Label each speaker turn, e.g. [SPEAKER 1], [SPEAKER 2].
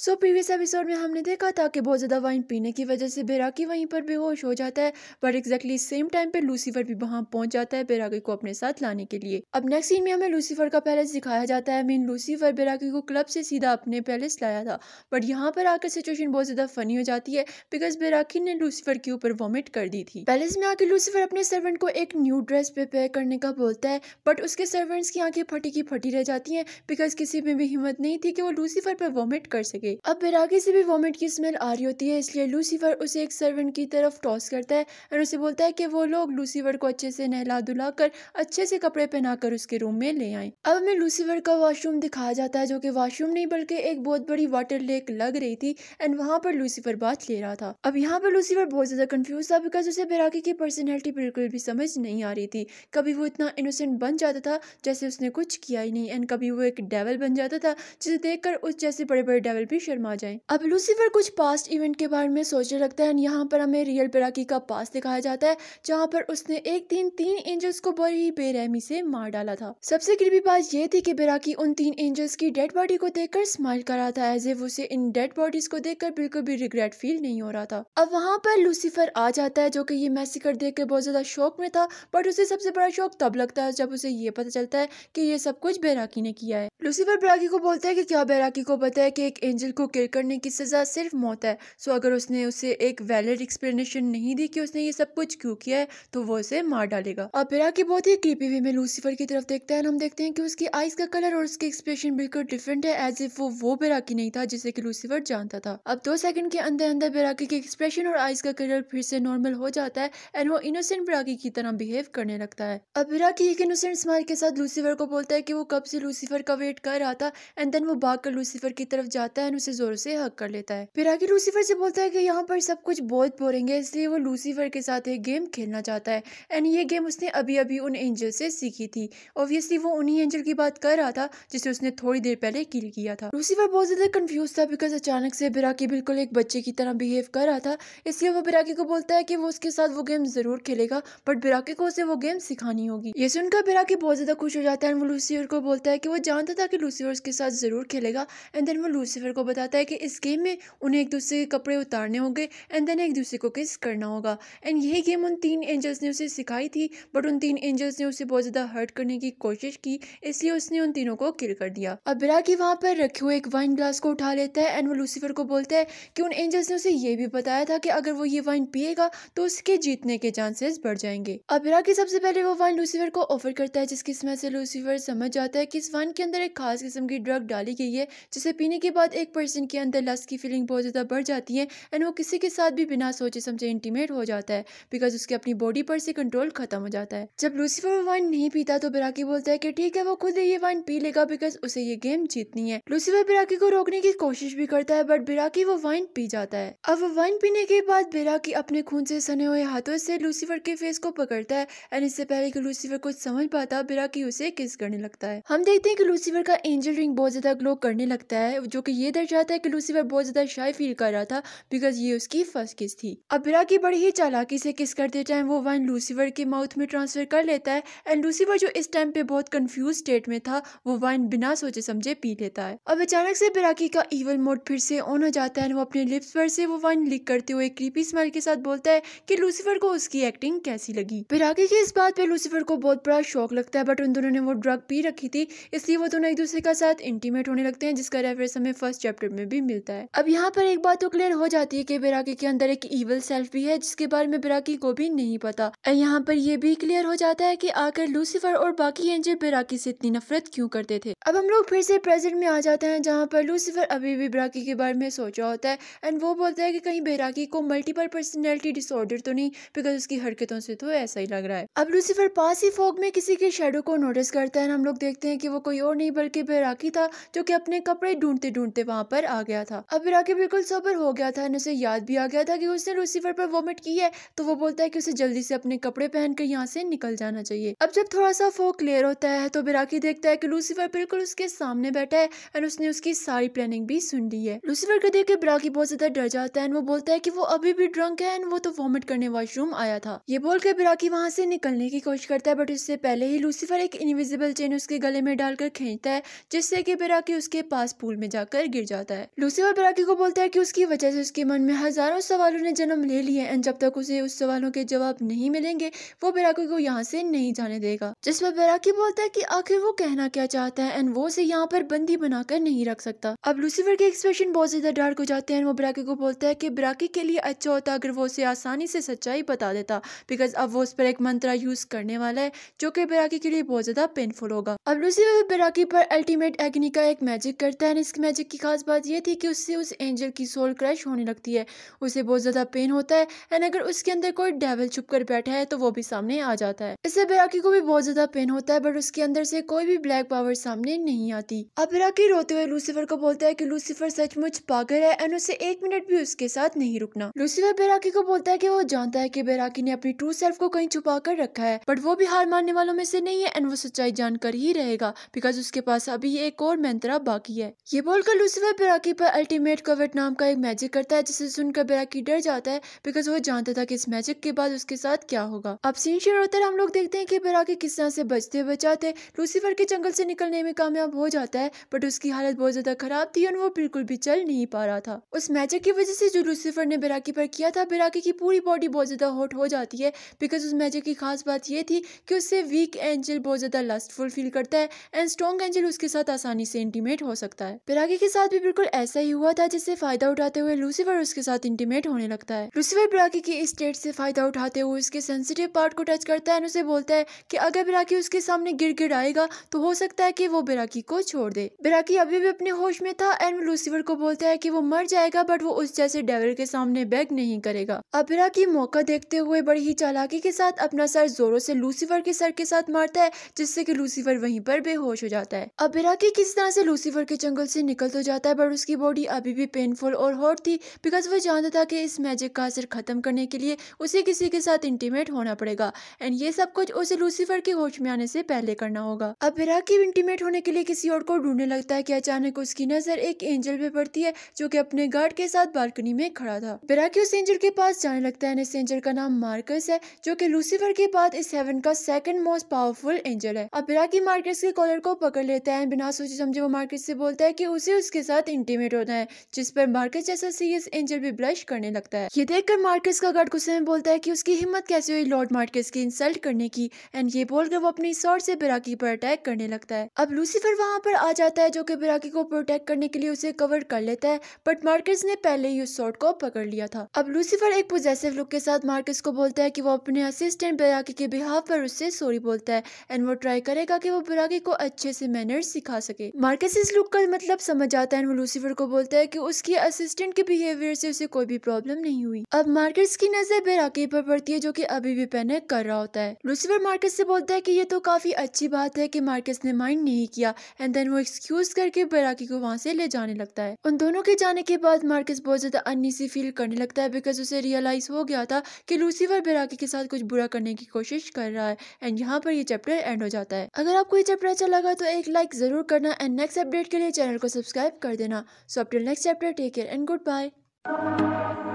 [SPEAKER 1] so previous episode में हमने देखा था कि बहुत ज़्यादा वाइन पीने की वजह से बेराकी वहीं पर बेहोश हो जाता है बट एग्जैक्टली सेम टाइम पे लूसीफर भी वहाँ पहुँच जाता है बेराकी को अपने साथ लाने के लिए अब नेक्स्ट सीन में हमें लूसीफर का पैलेस दिखाया जाता है मीन लूसीफर बेराकी को क्लब से सीधा अपने पैलेस लाया था बट यहाँ पर आकर सिचुएशन बहुत ज़्यादा फनी हो जाती है बिकॉज बेराकी ने लूसीफर के ऊपर वॉमिट कर दी थी पैलेस में आके लूसीफर अपने सर्वेंट को एक न्यू ड्रेस प्रिपेयर करने का बोलता है बट उसके सर्वेंट्स की आँखें फटी की फटी रह जाती हैं बिकॉज किसी में भी हिम्मत नहीं थी कि वो लूसीफर पर वॉमिट कर सके लगे अब बैरागी से भी वॉमिट की स्मेल आ रही होती है इसलिए लूसीफर उसे एक सर्वेंट की तरफ टॉस करता है और उसे बोलता है कि वो लोग लूसीफर को अच्छे से नहला धुला कर अच्छे से कपड़े पहनाकर उसके रूम में ले आए अब हमें लूसीफर का वॉशरूम दिखाया जाता है जो की वॉशरूम नहीं बल्कि एक बहुत बड़ी वाटर लेक लग रही थी एंड वहाँ पर लूसीफर बात ले रहा था अब यहाँ पर लूसीफर बहुत ज्यादा कंफ्यूज था बिकॉज उसे बेराकी की पर्सनैलिटी बिल्कुल भी समझ नहीं आ रही थी कभी वो इतना इनोसेंट बन जाता था जैसे उसने कुछ किया ही नहीं एंड कभी वो एक डेवल बन जाता था जिसे देखकर उस जैसे बड़े बड़े डेवल भी शर्मा जाए अब लूसीफर कुछ पास्ट इवेंट के बारे में सोचने लगता है यहाँ पर हमें रियल पेराकी का पास दिखाया जाता है जहाँ पर उसने एक दिन तीन एंजल्स को बड़ी बेरहमी से मार डाला था सबसे करीबी बात यह थी कि बेराकी उन तीन एंजल्स की डेड बॉडी को देखकर स्माइल कर रहा था एज एफ उसे इन डेड बॉडीज को देखकर बिल्कुल भी रिग्रेट फील नहीं हो रहा था अब वहाँ पर लूसीफर आ जाता है जो की ये मैसेकर देख कर बहुत ज्यादा शौक में था बट उसे सबसे बड़ा शौक तब लगता है जब उसे ये पता चलता है की ये सब कुछ बेराकी ने किया है लूसीफर बेराकी को बोलता है की क्या बेराकी को पता है की एक एंजल कातिल को किल करने की सज़ा सिर्फ मौत है सो अगर उसने उसे एक वैलिड एक्सप्लेनेशन नहीं दी कि उसने ये सब कुछ क्यों किया है तो वो उसे मार डालेगा अपेरा की बहुत ही क्रीपी वे में लूसीफर की तरफ देखते हैं हम देखते हैं कि उसकी आइज का कलर और उसके एक्सप्रेशन बिल्कुल डिफरेंट है एज इफ वो वो बेराकी नहीं था जिसे कि लूसीफर जानता था अब दो सेकंड के अंदर अंदर बेराकी के एक्सप्रेशन और आइज का कलर फिर से नॉर्मल हो जाता है एंड वो इनोसेंट बेराकी की तरह बिहेव करने लगता है अब बेराकी एक इनोसेंट स्माइल के साथ लूसीफर को बोलता है कि वो कब से लूसीफर का वेट कर रहा था एंड देन वो भाग कर लूसीफर की तरफ जाता है उसे जोर से हक कर लेता है फिर आगे लूसीफर से बोलता है कि यहाँ पर सब कुछ बहुत बोरिंग है इसलिए वो लूसीफर के साथ एक गेम खेलना चाहता है एंड ये गेम उसने अभी अभी उन एंजल से सीखी थी ऑब्वियसली वो उन्हीं एंजल की बात कर रहा था जिसे उसने थोड़ी देर पहले किल किया था लूसीफर बहुत ज्यादा कंफ्यूज था बिकॉज अचानक से बिराकी बिल्कुल एक बच्चे की तरह बिहेव कर रहा था इसलिए वो बिराकी को बोलता है कि वो उसके साथ वो गेम जरूर खेलेगा बट बिराकी को उसे वो गेम सिखानी होगी ये सुनकर बिराकी बहुत ज्यादा खुश हो जाता है एंड वो लूसीफर को बोलता है कि वो जानता था कि लूसीफर उसके साथ जरूर खेलेगा एंड देन वो लूसीफर को बताता है कि इस गेम में उन्हें एक दूसरे के कपड़े उतारने होंगे एंड देन एक दूसरे को किस करना होगा एंड यही गेम उन तीन एंजल्स ने उसे सिखाई थी बट उन तीन एंजल्स ने उसे बहुत ज़्यादा हर्ट करने की कोशिश की इसलिए उसने उन तीनों को किल कर दिया अब बिराकी वहाँ पर रखे हुए एक वाइन ग्लास को उठा लेता है एंड वो लूसीफर को बोलता है कि उन एंजल्स ने उसे ये भी बताया था कि अगर वो ये वाइन पिएगा तो उसके जीतने के चांसेस बढ़ जाएंगे अब बिराकी सबसे पहले वो वाइन लूसीफर को ऑफर करता है जिसकी समय से लूसीफर समझ जाता है कि इस वाइन के अंदर एक खास किस्म की ड्रग डाली गई है जिसे पीने के बाद एक एक पर्सन के अंदर लस की फीलिंग बहुत ज़्यादा बढ़ जाती है एंड वो किसी के साथ भी बिना सोचे समझे इंटीमेट हो जाता है बिकॉज उसके अपनी बॉडी पर से कंट्रोल खत्म हो जाता है जब लूसीफर वो वाइन नहीं पीता तो बिराकी बोलता है कि ठीक है वो खुद ही ये वाइन पी लेगा बिकॉज उसे ये गेम जीतनी है लूसीफर बिराकी को रोकने की कोशिश भी करता है बट बिराकी वो वाइन पी जाता है अब वाइन पीने के बाद बिराकी अपने खून से सने हुए हाथों से लूसीफर के फेस को पकड़ता है एंड इससे पहले कि लूसीफर कुछ समझ पाता बिराकी उसे किस करने लगता है हम देखते हैं कि लूसीफर का एंजल रिंग बहुत ज्यादा ग्लो करने लगता है जो कि ये अंदर जाता है कि लूसीफर बहुत ज़्यादा शाई फील कर रहा था बिकॉज ये उसकी फर्स्ट किस थी अबरा की बड़ी ही चालाकी से किस करते टाइम वो वाइन लूसीफर के माउथ में ट्रांसफ़र कर लेता है एंड लूसीफर जो इस टाइम पे बहुत कंफ्यूज स्टेट में था वो वाइन बिना सोचे समझे पी लेता है अब अचानक से बिराकी का इवन मोड फिर से ऑन हो जाता है वो अपने लिप्स पर से वो वाइन लिख करते हुए क्रीपी स्माइल के साथ बोलता है कि लूसीफर को उसकी एक्टिंग कैसी लगी बिराकी की इस बात पर लूसीफर को बहुत बड़ा शौक लगता है बट उन दोनों ने वो ड्रग पी रखी थी इसलिए वो दोनों एक दूसरे का साथ इंटीमेट होने लगते हैं जिसका रेफरेंस हमें फर्स्ट चैप्टर में भी मिलता है अब यहाँ पर एक बात तो क्लियर हो जाती है कि बेराकी के अंदर एक ईवल सेल्फ भी है जिसके बारे में बेराकी को भी नहीं पता यहाँ पर यह भी क्लियर हो जाता है की आकर लूसीफर और बाकी एंजल बेराकी से इतनी नफरत क्यों करते थे अब हम लोग फिर से प्रेजेंट में आ जाते हैं जहाँ पर लूसीफर अभी भी बेराकी के बारे में सोचा होता है एंड वो बोलता है की कहीं बेराकी को मल्टीपल पर्सनैलिटी डिसऑर्डर तो नहीं बिकॉज उसकी हरकतों से तो ऐसा ही लग रहा है अब लूसीफर पास ही फोक में किसी के शेडो को नोटिस करता है हम लोग देखते हैं कि वो कोई और नहीं बल्कि बेराकी था जो कि अपने कपड़े ढूंढते ढूंढते वहाँ यहाँ पर आ गया था अब इराकी बिल्कुल सोबर हो गया था उसे याद भी आ गया था कि उसने लूसीफर पर वोमिट की है तो वो बोलता है कि उसे जल्दी से अपने कपड़े पहनकर यहाँ से निकल जाना चाहिए अब जब थोड़ा सा फोक क्लियर होता है तो बिराकी देखता है कि लूसीफर बिल्कुल उसके सामने बैठा है एंड उसने उसकी सारी प्लानिंग भी सुन ली है लूसीफर को देख के बिराकी बहुत ज्यादा डर जाता है एंड वो बोलता है की वो अभी भी ड्रंक है एंड वो तो वॉमिट करने वॉशरूम आया था ये बोलकर बिराकी वहाँ से निकलने की कोशिश करता है बट उससे पहले ही लूसीफर एक इनविजिबल चेन उसके गले में डालकर खींचता है जिससे की बिराकी उसके पास पूल में जाकर गिर जाता है लूसीफर बराकी को बोलता है कि उसकी वजह से उसके मन में हजारों सवालों ने जन्म ले लिया एंड जब तक उसे उस सवालों के जवाब नहीं मिलेंगे वो बराकी को यहाँ से नहीं जाने देगा जिस पर बराकी बोलता है कि आखिर वो कहना क्या चाहता है एंड वो उसे यहाँ पर बंदी बनाकर नहीं रख सकता अब लूसीफर के एक्सप्रेशन बहुत ज्यादा डार्क हो जाते हैं वो बराकी को बोलता है की बराकी के लिए अच्छा होता अगर वो उसे आसानी से सच्चाई बता देता बिकॉज अब वो उस पर एक मंत्रा यूज करने वाला है जो की बराकी के लिए बहुत ज्यादा पेनफुल होगा अब लूसीफर बराकी पर अल्टीमेट एग्नि का एक मैजिक करता है इस मैजिक की खास खास बात यह थी कि उससे उस एंजल की सोल क्रैश होने लगती है उसे बहुत ज़्यादा पेन होता है एंड अगर उसके अंदर कोई डेवल छुप कर बैठा है तो वो भी सामने आ जाता है इससे बेराकी को भी बहुत ज़्यादा पेन होता है बट उसके अंदर से कोई भी ब्लैक पावर सामने नहीं आती अब बेराकी रोते हुए लूसीफर को बोलता है की लूसीफर सचमुच पागल है एंड उसे एक मिनट भी उसके साथ नहीं रुकना लूसीफर बेराकी को बोलता है की वो जानता है की बेराकी ने अपनी ट्रू सेल्फ को कहीं छुपा कर रखा है बट वो भी हार मानने वालों में से नहीं है एंड वो सच्चाई जानकर ही रहेगा बिकॉज उसके पास अभी एक और मंत्रा बाकी है ये बोलकर लूसीफर वह बेराकी पर अल्टीमेट कोविड नाम का एक मैजिक करता है जिसे सुनकर बेराकी डर जाता है बिकॉज वो जानता था कि इस मैजिक के बाद उसके साथ क्या होगा अब सीन शुरू होता है हम लोग देखते हैं कि बेराकी किस तरह से बचते बचाते लूसीफर के जंगल से निकलने में कामयाब हो जाता है बट उसकी हालत बहुत ज्यादा खराब थी और वो बिल्कुल भी चल नहीं पा रहा था उस मैजिक की वजह से जो लूसीफर ने बेराकी पर किया था बेराकी की पूरी बॉडी बहुत ज्यादा हॉट हो जाती है बिकॉज उस मैजिक की खास बात यह थी कि उससे वीक एंजल बहुत ज्यादा लस्टफुल फील करता है एंड स्ट्रॉन्ग एंजल उसके साथ आसानी से इंटीमेट हो सकता है बेराकी के साथ साथ भी बिल्कुल ऐसा ही हुआ था जिससे फायदा उठाते हुए लूसीफर उसके साथ इंटीमेट होने लगता है लूसीफर ब्राकी की स्टेट से फायदा उठाते हुए उसके सेंसिटिव पार्ट को टच करता है और उसे बोलता है कि अगर बिराकी उसके सामने गिर गिर आएगा तो हो सकता है कि वो बिराकी को छोड़ दे बिराकी अभी भी अपने होश में था एंड लूसीफर को बोलता है कि वो मर जाएगा बट वो उस जैसे डेवल के सामने बैग नहीं करेगा अब बिराकी मौका देखते हुए बड़ी ही चालाकी के साथ अपना सर जोरों से लूसीफर के सर के साथ मारता है जिससे की लूसीफर वहीं पर बेहोश हो जाता है अब बिराकी किस तरह से लूसीफर के जंगल से निकल तो जाता जाता है बट उसकी बॉडी अभी भी पेनफुल और हॉट थी बिकॉज वो जानता था कि इस मैजिक का असर ख़त्म करने के लिए उसे किसी के साथ इंटीमेट होना पड़ेगा एंड ये सब कुछ उसे लूसीफर के होश में आने से पहले करना होगा अब बिरा की इंटीमेट होने के लिए किसी और को ढूंढने लगता है कि अचानक उसकी नज़र एक एंजल पे पड़ती है जो कि अपने गार्ड के साथ बालकनी में खड़ा था बिरा की उस एंजल के पास जाने लगता है इस एंजल का नाम मार्कस है जो कि लूसीफर के बाद इस हेवन का सेकंड मोस्ट पावरफुल एंजल है अब बिरा की के कॉलर को पकड़ लेता है बिना सोचे समझे वो मार्केट से बोलता है कि उसे उसके साथ इंटीमेट होता है जिस पर मार्कस जैसा सीरियस एंजल भी ब्लश करने लगता है ये देखकर मार्कस का गार्ड गुस्से में बोलता है कि उसकी हिम्मत कैसे हुई लॉर्ड मार्कस की इंसल्ट करने की एंड ये बोलकर वो अपनी शॉर्ट से बिराकी पर अटैक करने लगता है अब लूसीफर वहाँ पर आ जाता है जो की बिराकी को प्रोटेक्ट करने के लिए उसे कवर कर लेता है बट मार्कस ने पहले ही उस शॉर्ट को पकड़ लिया था अब लूसीफर एक पोजेसिव लुक के साथ मार्कस को बोलता है की वो अपने असिस्टेंट बिराकी के बिहाफ पर उससे सॉरी बोलता है एंड वो ट्राई करेगा की वो बिराकी को अच्छे से मैनर्स सिखा सके मार्केस इस लुक का मतलब समझ आता है फैन वो लूसीफर को बोलता है कि उसकी असिस्टेंट के बिहेवियर से उसे कोई भी प्रॉब्लम नहीं हुई अब मार्केट्स की नजर बेराकी पर पड़ती है जो कि अभी भी पैनिक कर रहा होता है लूसीफर मार्केट से बोलता है कि ये तो काफी अच्छी बात है कि मार्केट्स ने माइंड नहीं किया एंड देन वो एक्सक्यूज करके बेराकी को वहाँ से ले जाने लगता है उन दोनों के जाने के बाद मार्केट्स बहुत ज्यादा सी फील करने लगता है बिकॉज उसे रियलाइज हो गया था कि लूसीफर बेराकी के साथ कुछ बुरा करने की कोशिश कर रहा है एंड यहाँ पर ये चैप्टर एंड हो जाता है अगर आपको ये चैप्टर अच्छा लगा तो एक लाइक जरूर करना एंड नेक्स्ट अपडेट के लिए चैनल को सब्सक्राइब कर कर देना so up till next chapter take care and good bye